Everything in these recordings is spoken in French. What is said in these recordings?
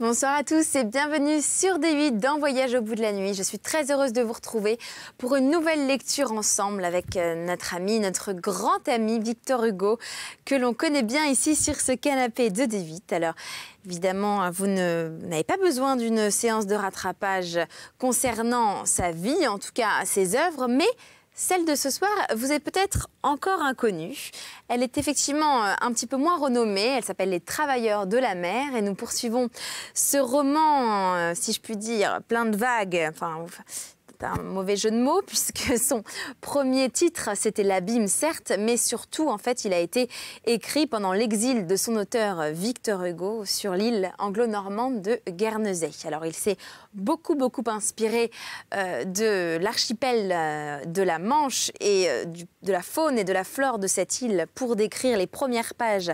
Bonsoir à tous et bienvenue sur D8 dans Voyage au bout de la nuit. Je suis très heureuse de vous retrouver pour une nouvelle lecture ensemble avec euh, notre ami, notre grand ami Victor Hugo, que l'on connaît bien ici sur ce canapé de D8. Alors, Évidemment, vous n'avez pas besoin d'une séance de rattrapage concernant sa vie, en tout cas ses œuvres, mais celle de ce soir vous est peut-être encore inconnue. Elle est effectivement euh, un petit peu moins renommée. Elle s'appelle Les Travailleurs de la mer et nous poursuivons ce roman, euh, si je puis dire, plein de vagues. Enfin, un mauvais jeu de mots puisque son premier titre c'était l'abîme certes mais surtout en fait il a été écrit pendant l'exil de son auteur euh, Victor Hugo sur l'île anglo-normande de Guernesey. Alors il s'est beaucoup, beaucoup inspiré euh, de l'archipel euh, de la Manche et euh, de la faune et de la flore de cette île pour décrire les premières pages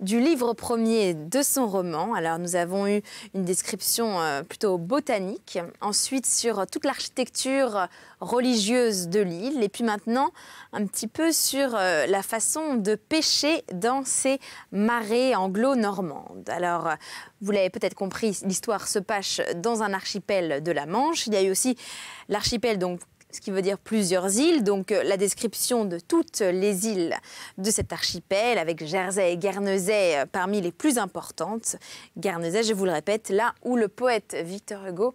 du livre premier de son roman. Alors nous avons eu une description plutôt botanique, ensuite sur toute l'architecture religieuse de l'île. Et puis maintenant, un petit peu sur euh, la façon de pêcher dans ces marées anglo-normandes. Alors, euh, vous l'avez peut-être compris, l'histoire se passe dans un archipel de la Manche. Il y a eu aussi l'archipel donc ce qui veut dire plusieurs îles, donc euh, la description de toutes les îles de cet archipel, avec Jersey et Guernesey parmi les plus importantes. Guernesey, je vous le répète, là où le poète Victor Hugo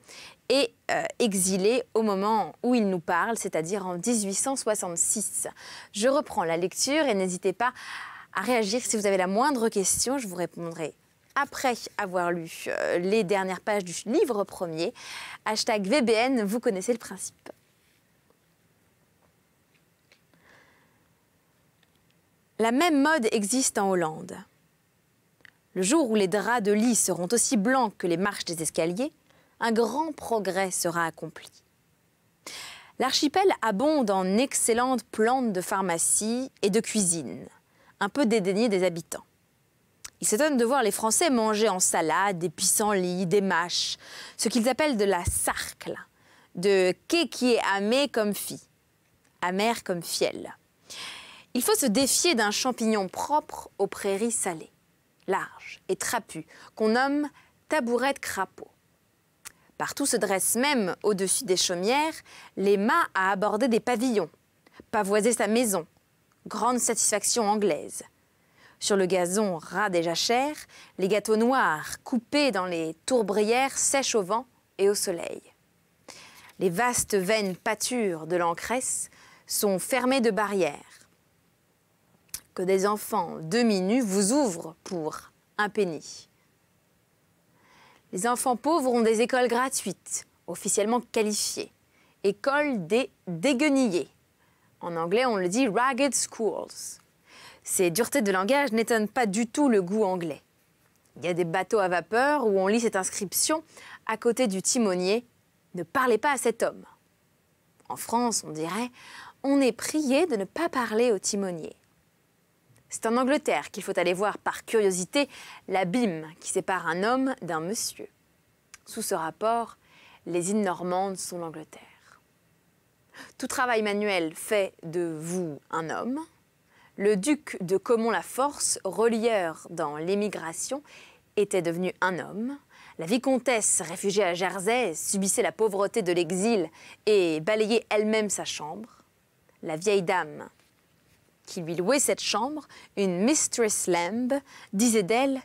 et euh, exilé au moment où il nous parle, c'est-à-dire en 1866. Je reprends la lecture et n'hésitez pas à réagir si vous avez la moindre question, je vous répondrai après avoir lu euh, les dernières pages du livre premier. Hashtag VBN, vous connaissez le principe. La même mode existe en Hollande. Le jour où les draps de lit seront aussi blancs que les marches des escaliers, un grand progrès sera accompli. L'archipel abonde en excellentes plantes de pharmacie et de cuisine, un peu dédaignées des habitants. Ils s'étonnent de voir les Français manger en salade des pissenlits, des mâches, ce qu'ils appellent de la sarcle, de est amé comme fi, amer comme fiel. Il faut se défier d'un champignon propre aux prairies salées, large et trapu, qu'on nomme de crapaud. Partout se dressent même, au-dessus des chaumières, les mâts à aborder des pavillons, pavoiser sa maison. Grande satisfaction anglaise. Sur le gazon ras déjà cher, les gâteaux noirs coupés dans les tourbrières sèchent au vent et au soleil. Les vastes veines pâtures de l'encresse sont fermées de barrières que des enfants demi-nus vous ouvrent pour un pénis les enfants pauvres ont des écoles gratuites, officiellement qualifiées. Écoles des déguenillés. En anglais, on le dit ragged schools. Ces duretés de langage n'étonnent pas du tout le goût anglais. Il y a des bateaux à vapeur où on lit cette inscription à côté du timonier Ne parlez pas à cet homme. En France, on dirait On est prié de ne pas parler au timonier. C'est en Angleterre qu'il faut aller voir par curiosité l'abîme qui sépare un homme d'un monsieur. Sous ce rapport, les îles normandes sont l'Angleterre. Tout travail manuel fait de vous un homme. Le duc de Comont-la-Force, relieur dans l'émigration, était devenu un homme. La vicomtesse, réfugiée à Jersey, subissait la pauvreté de l'exil et balayait elle-même sa chambre. La vieille dame, qui lui louait cette chambre, une Mistress Lamb, disait d'elle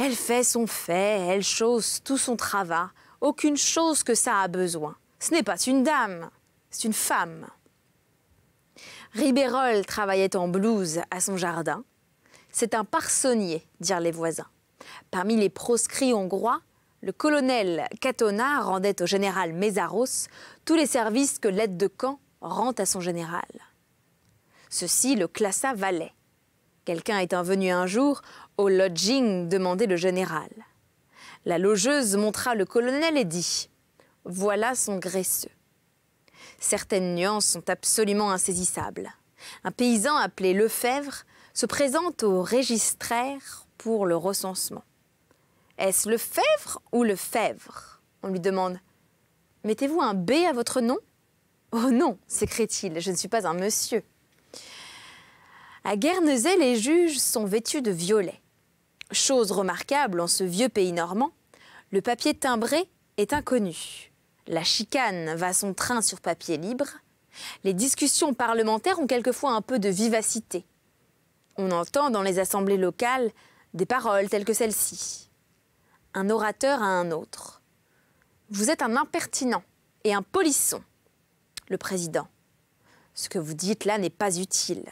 Elle fait son fait, elle chose tout son travail, aucune chose que ça a besoin. Ce n'est pas une dame, c'est une femme. Ribérol travaillait en blouse à son jardin. C'est un parsonnier, dirent les voisins. Parmi les proscrits hongrois, le colonel Catona rendait au général Mézaros tous les services que l'aide de camp rend à son général. Ceci le classa valet. Quelqu'un étant venu un jour au lodging demander le général. La logeuse montra le colonel et dit Voilà son graisseux. Certaines nuances sont absolument insaisissables. Un paysan appelé Lefèvre se présente au registraire pour le recensement. Est-ce Lefèvre ou Lefèvre ?» On lui demande Mettez-vous un B à votre nom Oh non, s'écrie-t-il, je ne suis pas un monsieur. À Guernesey, les juges sont vêtus de violet. Chose remarquable en ce vieux pays normand, le papier timbré est inconnu. La chicane va son train sur papier libre. Les discussions parlementaires ont quelquefois un peu de vivacité. On entend dans les assemblées locales des paroles telles que celles ci Un orateur à un autre. Vous êtes un impertinent et un polisson. Le président. Ce que vous dites là n'est pas utile.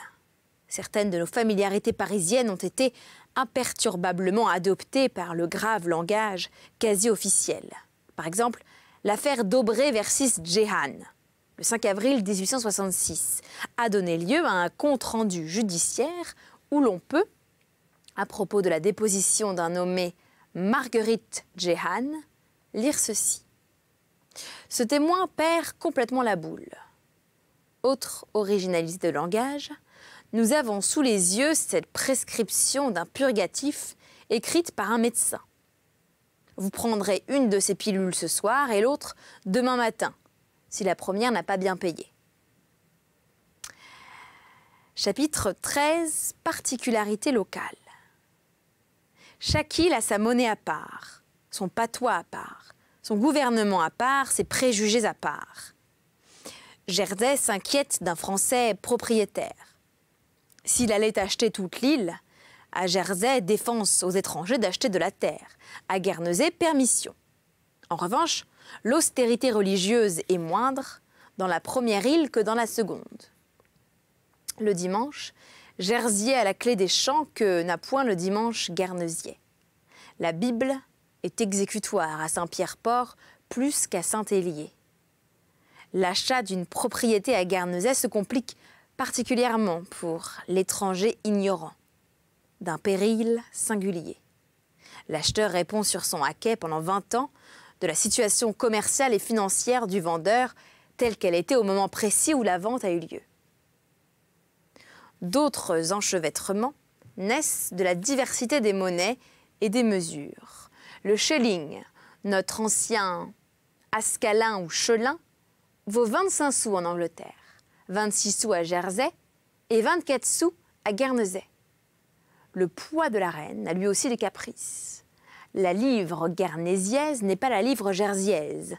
Certaines de nos familiarités parisiennes ont été imperturbablement adoptées par le grave langage quasi officiel. Par exemple, l'affaire d'Aubrey versus Jehan, le 5 avril 1866, a donné lieu à un compte-rendu judiciaire où l'on peut, à propos de la déposition d'un nommé Marguerite Jehan, lire ceci. Ce témoin perd complètement la boule. Autre originalité de langage, nous avons sous les yeux cette prescription d'un purgatif écrite par un médecin. Vous prendrez une de ces pilules ce soir et l'autre demain matin, si la première n'a pas bien payé. Chapitre 13 Particularité locale. Chaque île a sa monnaie à part, son patois à part, son gouvernement à part, ses préjugés à part. Gerdet s'inquiète d'un Français propriétaire. S'il allait acheter toute l'île, à Jersey, défense aux étrangers d'acheter de la terre. À Guernesey, permission. En revanche, l'austérité religieuse est moindre dans la première île que dans la seconde. Le dimanche, Jersey a la clé des champs que n'a point le dimanche Guernesey. La Bible est exécutoire à Saint-Pierre-Port plus qu'à Saint-Hélier. L'achat d'une propriété à Guernesey se complique particulièrement pour l'étranger ignorant, d'un péril singulier. L'acheteur répond sur son haquet pendant 20 ans de la situation commerciale et financière du vendeur telle qu'elle était au moment précis où la vente a eu lieu. D'autres enchevêtrements naissent de la diversité des monnaies et des mesures. Le shilling, notre ancien ascalin ou chelin, vaut 25 sous en Angleterre. 26 sous à Jersey et 24 sous à Guernesey. Le poids de la reine a lui aussi des caprices. La livre guernésiaise n'est pas la livre jerseyaise,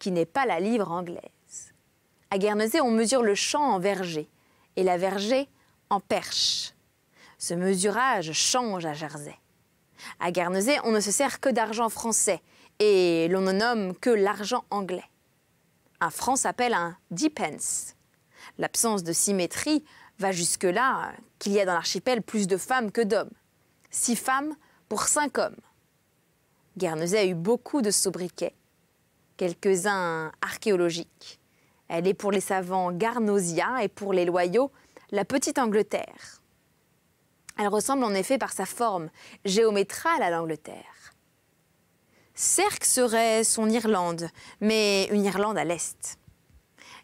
qui n'est pas la livre anglaise. À Guernesey, on mesure le champ en verger et la verger en perche. Ce mesurage change à Jersey. À Guernesey, on ne se sert que d'argent français et l'on ne nomme que l'argent anglais. Un franc s'appelle un pence l'absence de symétrie va jusque-là qu'il y a dans l'archipel plus de femmes que d'hommes. Six femmes pour cinq hommes. Guernesey a eu beaucoup de sobriquets, quelques-uns archéologiques. Elle est pour les savants Garnosia et pour les loyaux la petite Angleterre. Elle ressemble en effet par sa forme géométrale à l'Angleterre. Cerque serait son Irlande, mais une Irlande à l'est.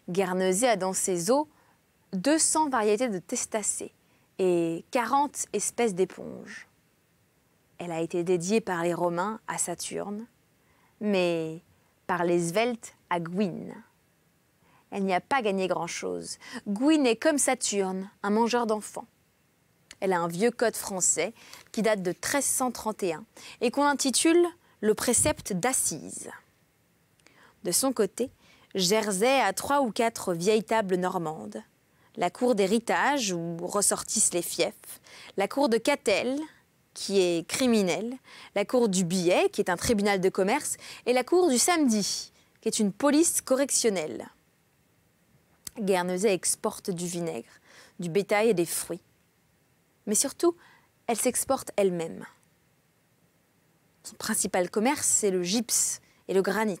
Guernesey a dans ses eaux 200 variétés de testacés et 40 espèces d'éponges. Elle a été dédiée par les Romains à Saturne, mais par les Sveltes à Gwyn. Elle n'y a pas gagné grand-chose. Gwyn est comme Saturne, un mangeur d'enfants. Elle a un vieux code français qui date de 1331 et qu'on intitule le précepte d'Assise. De son côté, Jersey a trois ou quatre vieilles tables normandes, la cour d'héritage où ressortissent les fiefs, la cour de Catel, qui est criminelle, la cour du billet, qui est un tribunal de commerce, et la cour du samedi, qui est une police correctionnelle. Guernesey exporte du vinaigre, du bétail et des fruits. Mais surtout, elle s'exporte elle-même. Son principal commerce, c'est le gypse et le granit.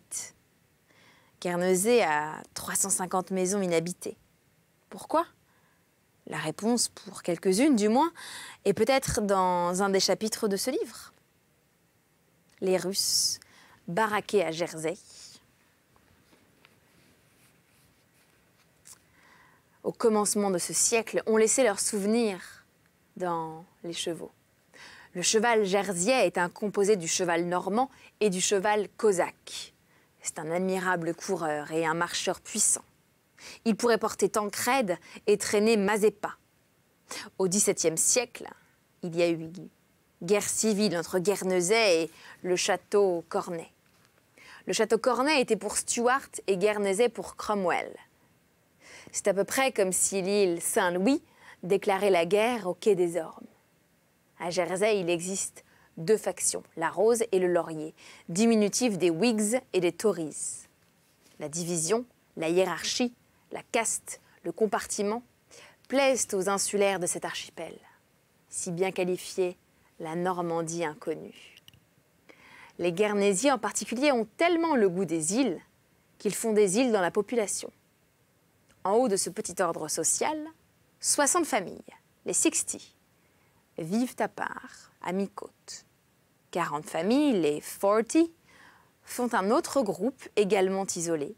Guernesey a 350 maisons inhabitées. Pourquoi La réponse, pour quelques-unes du moins, est peut-être dans un des chapitres de ce livre. Les Russes, baraqués à Jersey. Au commencement de ce siècle, ont laissé leurs souvenirs dans les chevaux. Le cheval jersey est un composé du cheval normand et du cheval cosaque. C'est un admirable coureur et un marcheur puissant. Il pourrait porter Tancred et traîner Mazeppa. Au XVIIe siècle, il y a eu guerre civile entre Guernesey et le château Cornet. Le château Cornet était pour Stuart et Guernesey pour Cromwell. C'est à peu près comme si l'île Saint-Louis déclarait la guerre au Quai des Ormes. À Jersey, il existe deux factions, la rose et le laurier, diminutifs des Whigs et des Tories. La division, la hiérarchie, la caste, le compartiment plaisent aux insulaires de cet archipel, si bien qualifié, la Normandie inconnue. Les Guernésiens en particulier ont tellement le goût des îles qu'ils font des îles dans la population. En haut de ce petit ordre social, 60 familles, les Sixty, vivent à part, à mi-côte. 40 familles, les 40, font un autre groupe également isolé.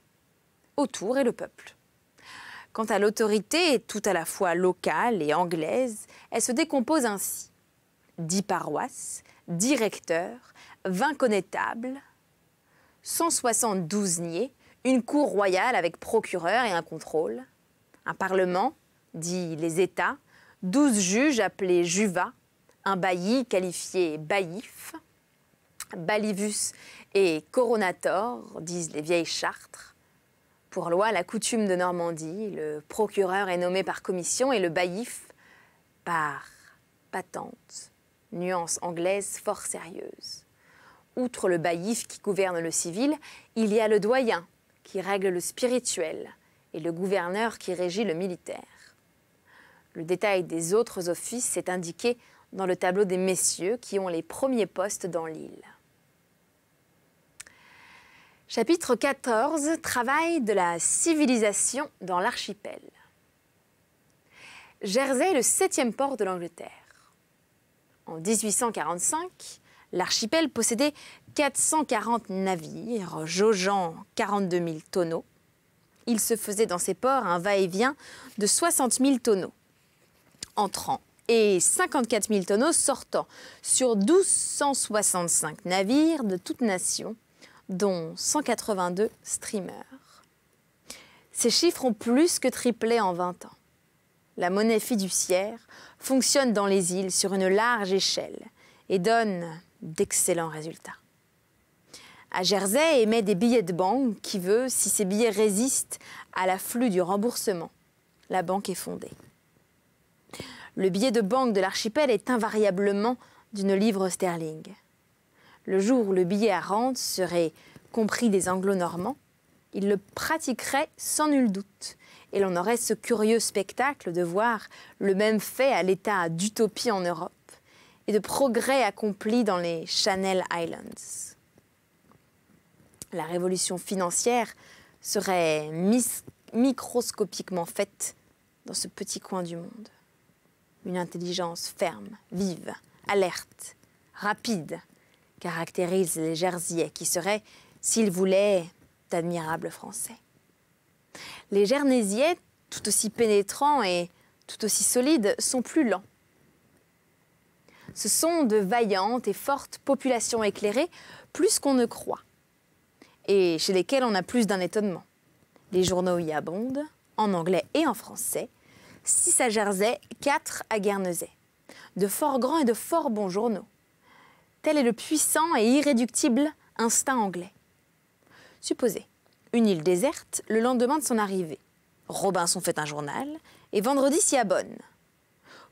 Autour est le peuple. Quant à l'autorité, tout à la fois locale et anglaise, elle se décompose ainsi. 10 paroisses, directeurs, recteurs, 20 connétables, 172 niais, une cour royale avec procureur et un contrôle, un parlement, dit les États, 12 juges appelés Juva, un bailli qualifié baillif, Balivus et Coronator, disent les vieilles chartres. Pour loi, la coutume de Normandie, le procureur est nommé par commission et le baillif par patente, nuance anglaise fort sérieuse. Outre le baillif qui gouverne le civil, il y a le doyen qui règle le spirituel et le gouverneur qui régit le militaire. Le détail des autres offices est indiqué dans le tableau des messieurs qui ont les premiers postes dans l'île. Chapitre 14 Travail de la civilisation dans l'archipel. Jersey est le septième port de l'Angleterre. En 1845, l'archipel possédait 440 navires, jaugeant 42 000 tonneaux. Il se faisait dans ces ports un va-et-vient de 60 000 tonneaux entrant, et 54 000 tonneaux sortant, sur 1265 navires de toutes nations dont 182 streamers. Ces chiffres ont plus que triplé en 20 ans. La monnaie fiduciaire fonctionne dans les îles sur une large échelle et donne d'excellents résultats. A Jersey, émet des billets de banque qui veut, si ces billets résistent à l'afflux du remboursement, la banque est fondée. Le billet de banque de l'archipel est invariablement d'une livre sterling le jour où le billet à rente serait compris des anglo-normands, ils le pratiqueraient sans nul doute. Et l'on aurait ce curieux spectacle de voir le même fait à l'état d'utopie en Europe et de progrès accomplis dans les Channel Islands. La révolution financière serait microscopiquement faite dans ce petit coin du monde. Une intelligence ferme, vive, alerte, rapide, caractérise les Jerseyais qui seraient, s'ils voulaient, d'admirables Français. Les Gernésiais, tout aussi pénétrants et tout aussi solides, sont plus lents. Ce sont de vaillantes et fortes populations éclairées, plus qu'on ne croit, et chez lesquelles on a plus d'un étonnement. Les journaux y abondent, en anglais et en français, six à Jersey, quatre à Guernesey. De fort grands et de fort bons journaux. Tel est le puissant et irréductible instinct anglais. Supposez, une île déserte le lendemain de son arrivée. Robinson fait un journal et vendredi s'y abonne.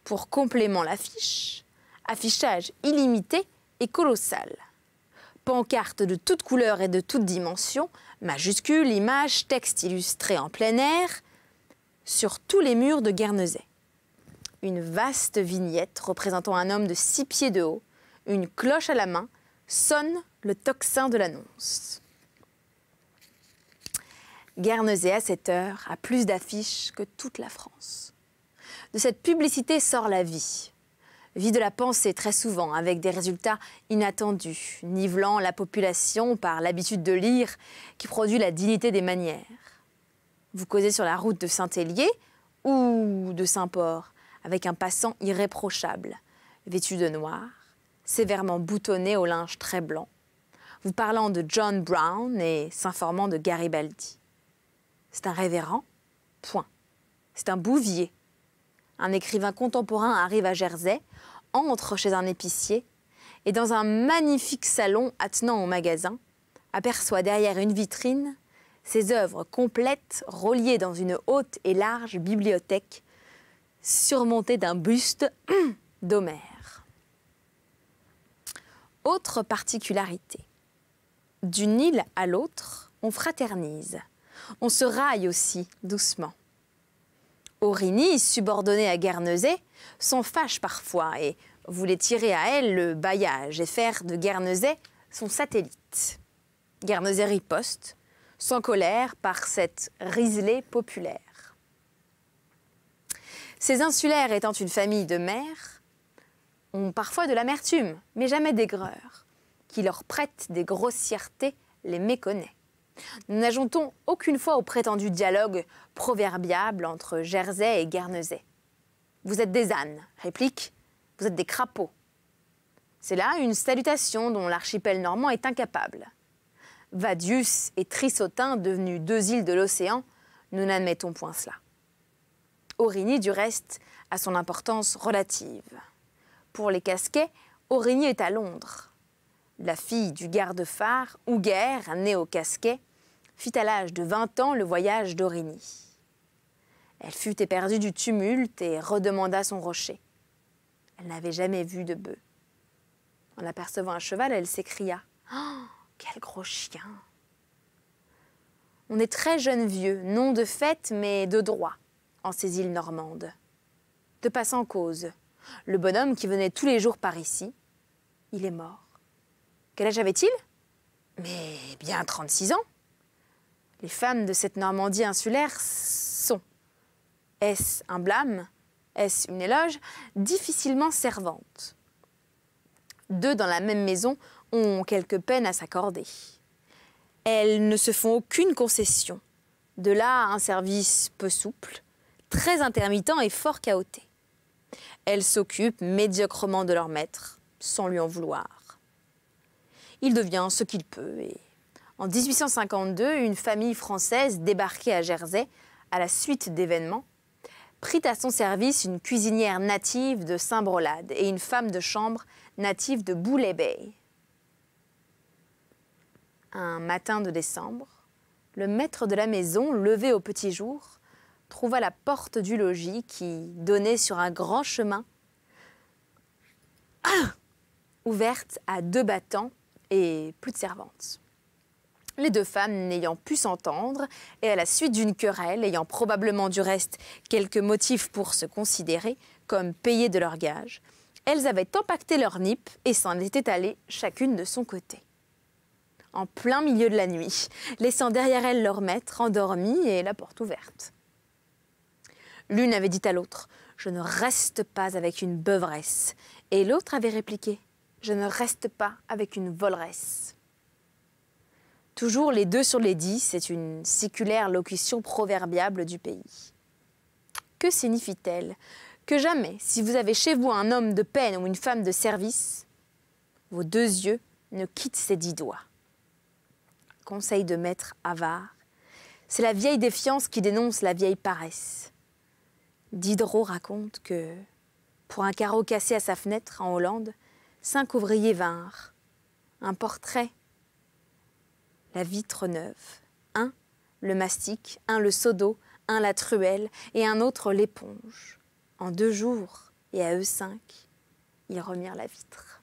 Pour complément l'affiche, affichage illimité et colossal. Pancartes de toutes couleurs et de toutes dimensions, majuscules, images, textes illustrés en plein air, sur tous les murs de Guernesey. Une vaste vignette représentant un homme de six pieds de haut, une cloche à la main, sonne le tocsin de l'annonce. Guernesey, à cette heure, a plus d'affiches que toute la France. De cette publicité sort la vie. Vie de la pensée, très souvent, avec des résultats inattendus, nivelant la population par l'habitude de lire qui produit la dignité des manières. Vous causez sur la route de Saint-Hélier ou de Saint-Port avec un passant irréprochable, vêtu de noir, sévèrement boutonné au linge très blanc, vous parlant de John Brown et s'informant de Garibaldi. C'est un révérend Point. C'est un bouvier. Un écrivain contemporain arrive à Jersey, entre chez un épicier et dans un magnifique salon attenant au magasin, aperçoit derrière une vitrine ses œuvres complètes reliées dans une haute et large bibliothèque surmontée d'un buste d'Homère. Autre particularité. D'une île à l'autre, on fraternise. On se raille aussi, doucement. Aurigny, subordonnée à Guernesey, s'en fâche parfois et voulait tirer à elle le bailliage et faire de Guernesey son satellite. Guernesey riposte, sans colère, par cette riselée populaire. Ces insulaires étant une famille de mères, ont parfois de l'amertume, mais jamais d'aigreur, qui leur prête des grossièretés les méconnaît. N'ajoutons aucune fois au prétendu dialogue proverbiable entre Jersey et Guernesey. Vous êtes des ânes, réplique, vous êtes des crapauds. C'est là une salutation dont l'archipel normand est incapable. Vadius et Trissotin, devenus deux îles de l'océan, nous n'admettons point cela. Aurigny, du reste, a son importance relative. Pour les casquets, Aurigny est à Londres. La fille du garde-phare, Houguère, née au casquet, fit à l'âge de 20 ans le voyage d'Aurigny. Elle fut éperdue du tumulte et redemanda son rocher. Elle n'avait jamais vu de bœuf. En apercevant un cheval, elle s'écria Oh, quel gros chien On est très jeune vieux, non de fait, mais de droit, en ces îles normandes. De passe en cause, le bonhomme qui venait tous les jours par ici, il est mort. Quel âge avait-il Mais bien 36 ans. Les femmes de cette Normandie insulaire sont, est-ce un blâme Est-ce une éloge Difficilement servantes. Deux dans la même maison ont quelques peines à s'accorder. Elles ne se font aucune concession. De là un service peu souple, très intermittent et fort chaoté. Elles s'occupent médiocrement de leur maître, sans lui en vouloir. Il devient ce qu'il peut et, en 1852, une famille française débarquée à Jersey, à la suite d'événements, prit à son service une cuisinière native de Saint-Brolade et une femme de chambre native de Boulay Bay. Un matin de décembre, le maître de la maison, levé au petit jour, trouva la porte du logis qui donnait sur un grand chemin, ah ouverte à deux battants et plus de servantes. Les deux femmes n'ayant pu s'entendre, et à la suite d'une querelle, ayant probablement du reste quelques motifs pour se considérer comme payées de leur gage, elles avaient empaqueté leur nippe et s'en étaient allées chacune de son côté. En plein milieu de la nuit, laissant derrière elles leur maître endormi et la porte ouverte. L'une avait dit à l'autre Je ne reste pas avec une beuveresse Et l'autre avait répliqué Je ne reste pas avec une voleresse. Toujours les deux sur les dix, c'est une séculaire locution proverbiale du pays. Que signifie-t-elle Que jamais, si vous avez chez vous un homme de peine ou une femme de service, vos deux yeux ne quittent ses dix doigts. Conseil de maître avare, c'est la vieille défiance qui dénonce la vieille paresse. Diderot raconte que, pour un carreau cassé à sa fenêtre en Hollande, cinq ouvriers vinrent. Un portrait, la vitre neuve, un le mastic, un le seau un la truelle et un autre l'éponge. En deux jours, et à eux cinq, ils remirent la vitre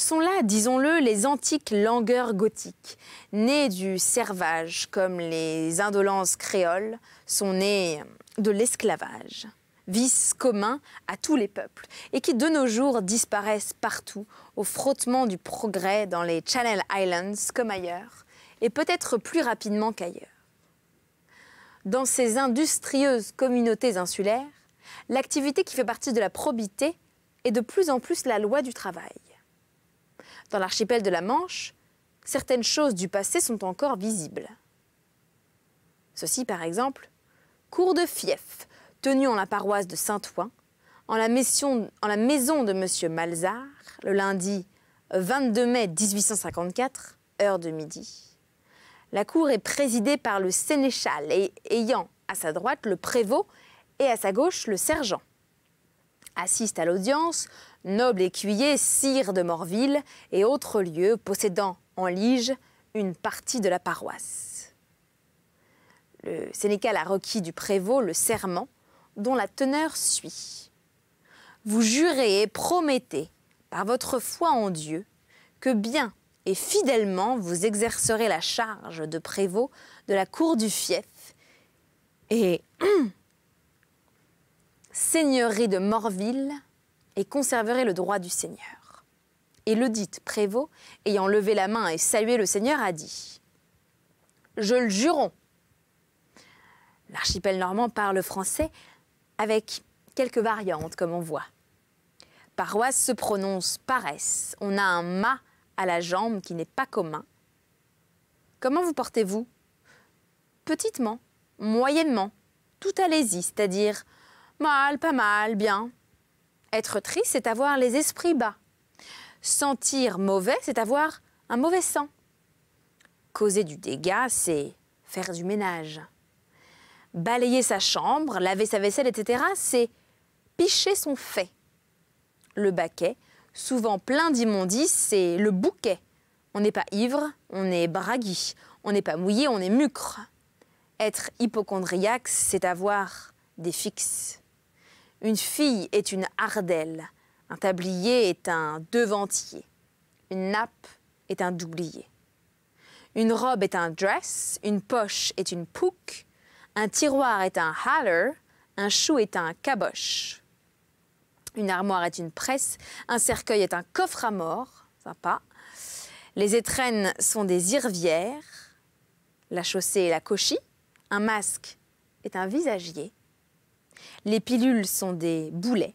sont là, disons-le, les antiques langueurs gothiques, nées du servage comme les indolences créoles sont nées de l'esclavage, vice commun à tous les peuples, et qui de nos jours disparaissent partout au frottement du progrès dans les Channel Islands comme ailleurs, et peut-être plus rapidement qu'ailleurs. Dans ces industrieuses communautés insulaires, l'activité qui fait partie de la probité est de plus en plus la loi du travail. Dans l'archipel de la Manche, certaines choses du passé sont encore visibles. Ceci, par exemple, cours de fief, tenu en la paroisse de Saint-Ouen, en la, maison, de M. Malzard, le lundi 22 mai 1854, heure de midi. La cour est présidée par le sénéchal et ayant à sa droite le prévôt et à sa gauche le sergent. Assiste à l'audience noble écuyer, sire de Morville et autres lieux possédant en Lige une partie de la paroisse. Le Sénécal a requis du prévôt le serment dont la teneur suit. Vous jurez et promettez, par votre foi en Dieu, que bien et fidèlement vous exercerez la charge de prévôt de la cour du fief et seigneurie de Morville et conserverait le droit du Seigneur. Et dit prévôt, ayant levé la main et salué le Seigneur, a dit Je le jurons. L'archipel normand parle français avec quelques variantes, comme on voit. Paroisse se prononce paresse. On a un mât à la jambe qui n'est pas commun. Comment vous portez-vous Petitement, moyennement, tout allez y c'est-à-dire mal, pas mal, bien, être triste, c'est avoir les esprits bas. Sentir mauvais, c'est avoir un mauvais sang. Causer du dégât, c'est faire du ménage. Balayer sa chambre, laver sa vaisselle, etc., c'est picher son fait. Le baquet, souvent plein d'immondices, c'est le bouquet. On n'est pas ivre, on est bragui, on n'est pas mouillé, on est mucre. Être hypochondriaque, c'est avoir des fixes. Une fille est une ardelle, un tablier est un devantier, une nappe est un doublier. Une robe est un dress, une poche est une pouque, un tiroir est un haller, un chou est un caboche. Une armoire est une presse, un cercueil est un coffre à mort, sympa. Les étrennes sont des irvières. la chaussée est la cochie, un masque est un visagier, les pilules sont des boulets.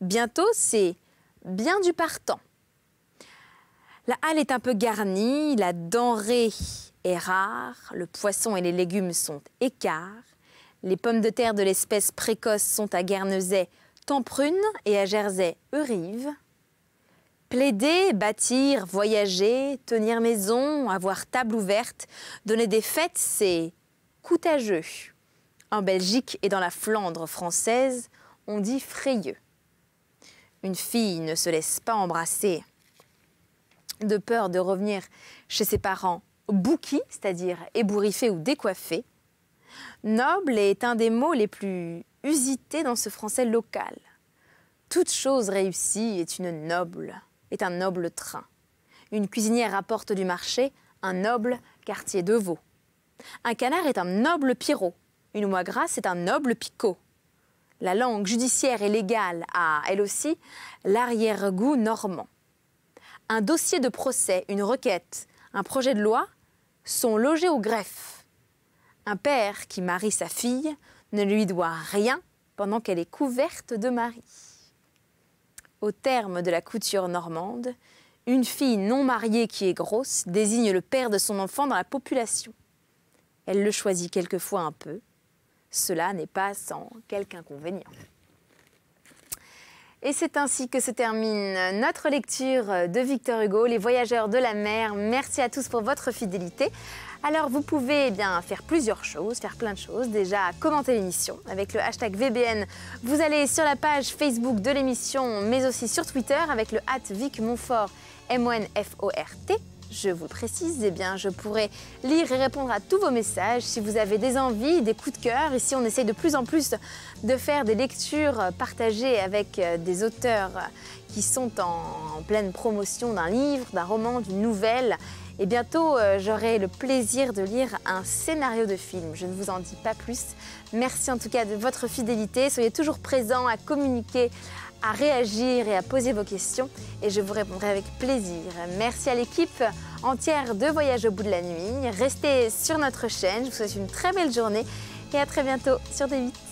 Bientôt, c'est bien du partant. La halle est un peu garnie, la denrée est rare, le poisson et les légumes sont écarts, les pommes de terre de l'espèce précoce sont à Guernesey Temprune et à Jersey Eurive. Plaider, bâtir, voyager, tenir maison, avoir table ouverte, donner des fêtes, c'est coutageux. En Belgique et dans la Flandre française, on dit frayeux. Une fille ne se laisse pas embrasser de peur de revenir chez ses parents bouquis, c'est-à-dire ébouriffé ou décoiffé. Noble est un des mots les plus usités dans ce français local. Toute chose réussie est une noble, est un noble train. Une cuisinière apporte du marché un noble quartier de veau. Un canard est un noble pirot. Une oie grasse est un noble picot. La langue judiciaire et légale a, elle aussi, l'arrière-goût normand. Un dossier de procès, une requête, un projet de loi sont logés au greffe. Un père qui marie sa fille ne lui doit rien pendant qu'elle est couverte de mari. Au terme de la couture normande, une fille non mariée qui est grosse désigne le père de son enfant dans la population. Elle le choisit quelquefois un peu, cela n'est pas sans quelque inconvénient. Et c'est ainsi que se termine notre lecture de Victor Hugo, Les Voyageurs de la mer. Merci à tous pour votre fidélité. Alors vous pouvez eh bien faire plusieurs choses, faire plein de choses. Déjà commenter l'émission avec le hashtag VBN. Vous allez sur la page Facebook de l'émission, mais aussi sur Twitter avec le Montfort M-O-N-F-O-R-T je vous précise, et eh bien, je pourrai lire et répondre à tous vos messages. Si vous avez des envies, des coups de cœur, ici on essaye de plus en plus de faire des lectures partagées avec euh, des auteurs euh, qui sont en pleine promotion d'un livre, d'un roman, d'une nouvelle. Et eh bientôt, euh, j'aurai le plaisir de lire un scénario de film. Je ne vous en dis pas plus. Merci en tout cas de votre fidélité. Soyez toujours présents à communiquer, à réagir et à poser vos questions et je vous répondrai avec plaisir. Merci à l'équipe entière de Voyage au bout de la nuit. Restez sur notre chaîne, je vous souhaite une très belle journée et à très bientôt sur D8.